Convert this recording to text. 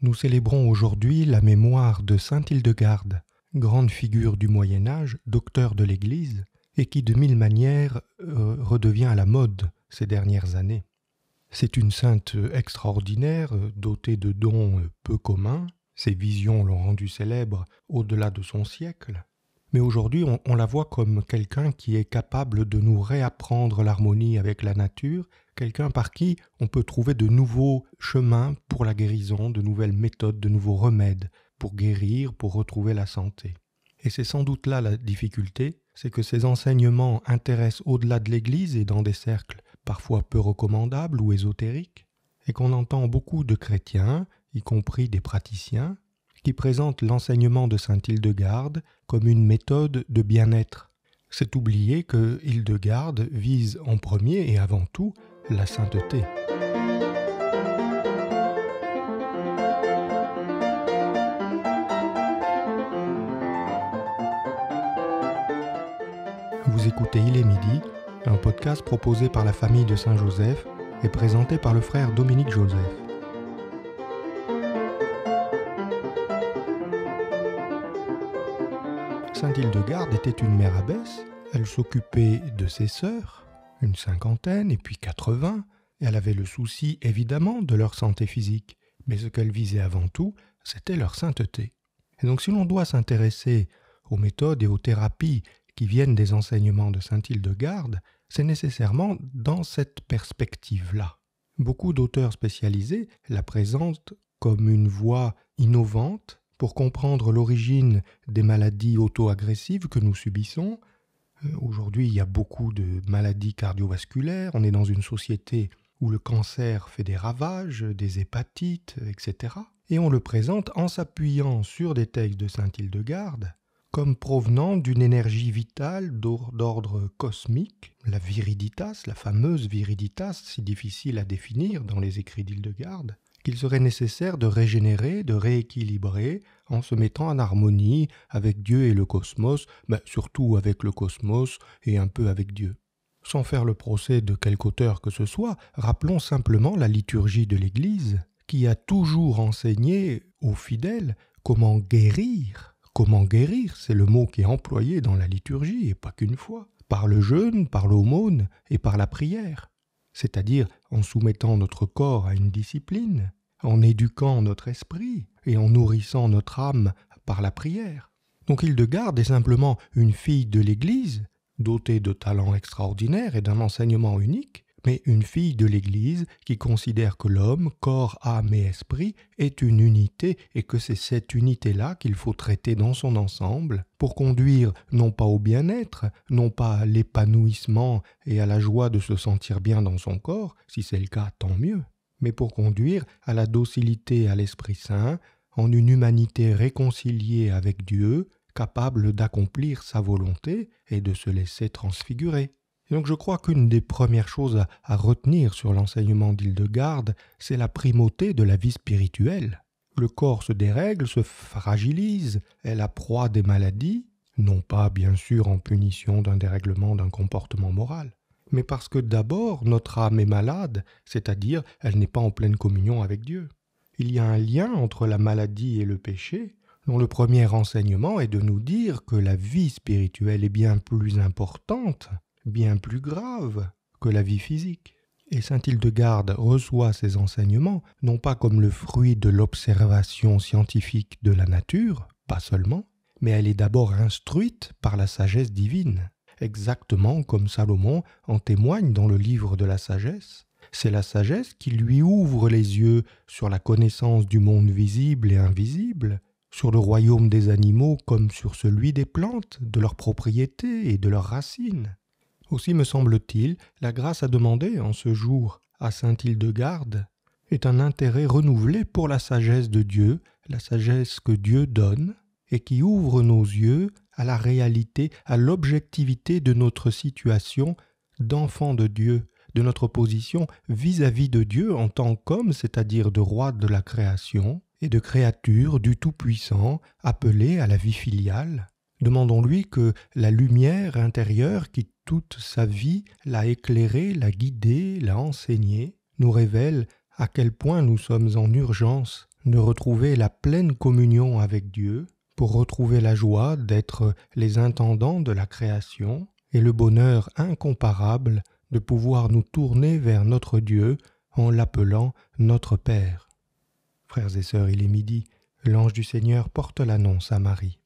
Nous célébrons aujourd'hui la mémoire de saint Hildegarde, grande figure du Moyen Âge, docteur de l'Église, et qui de mille manières euh, redevient à la mode ces dernières années. C'est une sainte extraordinaire, dotée de dons peu communs, ses visions l'ont rendue célèbre au-delà de son siècle, mais aujourd'hui, on, la voit comme quelqu'un qui est capable de nous réapprendre l'harmonie avec la nature, quelqu'un par qui on peut trouver de nouveaux chemins pour la guérison, de nouvelles méthodes, de nouveaux remèdes pour guérir, pour retrouver la santé. Et c'est sans doute là la difficulté, c'est que ces enseignements intéressent au-delà de l'Église et dans des cercles parfois peu recommandables ou ésotériques, et qu'on entend beaucoup de chrétiens, y compris des praticiens, présente l'enseignement de saint Hildegarde comme une méthode de bien-être. C'est oublier que Hildegarde vise en premier et avant tout la sainteté. Vous écoutez Il est midi, un podcast proposé par la famille de Saint-Joseph et présenté par le frère Dominique Joseph. Saint Hildegarde était une mère abbesse, elle s'occupait de ses sœurs, une cinquantaine et puis quatre-vingts, elle avait le souci évidemment de leur santé physique, mais ce qu'elle visait avant tout, c'était leur sainteté. Et donc si l'on doit s'intéresser aux méthodes et aux thérapies qui viennent des enseignements de Saint Hildegarde, c'est nécessairement dans cette perspective-là. Beaucoup d'auteurs spécialisés la présentent comme une voie innovante pour comprendre l'origine des maladies auto-agressives que nous subissons. Euh, aujourd'hui, il y a beaucoup de maladies cardiovasculaires, on est dans une société où le cancer fait des ravages, des hépatites, etc. Et on le présente en s'appuyant sur des textes de Saint Hildegarde comme provenant d'une énergie vitale d'ordre cosmique, la viriditas, la fameuse viriditas, si difficile à définir dans les écrits d'Hildegarde, il serait nécessaire de régénérer, de rééquilibrer, en se mettant en harmonie avec Dieu et le cosmos, mais ben, surtout avec le cosmos et un peu avec Dieu. Sans faire le procès de quelque auteur que ce soit, rappelons simplement la liturgie de l'Église, qui a toujours enseigné aux fidèles comment guérir. Comment guérir, c'est le mot qui est employé dans la liturgie, et pas qu'une fois, par le jeûne, par l'aumône et par la prière, c'est-à-dire en soumettant notre corps à une discipline, en éduquant notre esprit et en nourrissant notre âme par la prière. Donc Hildegarde est simplement une fille de l'Église, dotée de talents extraordinaires et d'un enseignement unique, mais une fille de l'Église qui considère que l'homme, corps, âme et esprit, est une unité et que c'est cette unité-là qu'il faut traiter dans son ensemble pour conduire non pas au bien-être, non pas à l'épanouissement et à la joie de se sentir bien dans son corps, si c'est le cas, tant mieux, mais pour conduire à la docilité à l'Esprit Saint, en une humanité réconciliée avec Dieu, capable d'accomplir sa volonté et de se laisser transfigurer donc je crois qu'une des premières choses à, retenir sur l'enseignement d'Hildegarde, c'est la primauté de la vie spirituelle. Le corps se dérègle, se fragilise, elle la proie des maladies, non pas bien sûr en punition d'un dérèglement d'un comportement moral, mais parce que d'abord notre âme est malade, c'est-à-dire elle n'est pas en pleine communion avec Dieu. Il y a un lien entre la maladie et le péché, dont le premier enseignement est de nous dire que la vie spirituelle est bien plus importante bien plus grave que la vie physique. Et saint Hildegarde reçoit ces enseignements non pas comme le fruit de l'observation scientifique de la nature, pas seulement, mais elle est d'abord instruite par la sagesse divine, exactement comme Salomon en témoigne dans le livre de la sagesse. C'est la sagesse qui lui ouvre les yeux sur la connaissance du monde visible et invisible, sur le royaume des animaux comme sur celui des plantes, de leurs propriétés et de leurs racines. Aussi me semble-t-il, la grâce à demander en ce jour à saint Hildegarde est un intérêt renouvelé pour la sagesse de Dieu, la sagesse que Dieu donne et qui ouvre nos yeux à la réalité, à l'objectivité de notre situation d'enfant de Dieu, de notre position vis-à-vis de Dieu en tant qu'homme, c'est-à-dire de roi de la création et de créature du Tout-Puissant appelée à la vie filiale, Demandons-lui que la lumière intérieure qui toute sa vie l'a éclairée, l'a guidée, l'a enseignée, nous révèle à quel point nous sommes en urgence de retrouver la pleine communion avec Dieu pour retrouver la joie d'être les intendants de la création et le bonheur incomparable de pouvoir nous tourner vers notre Dieu en l'appelant notre Père. Frères et sœurs, il est midi, l'ange du Seigneur porte l'annonce à Marie.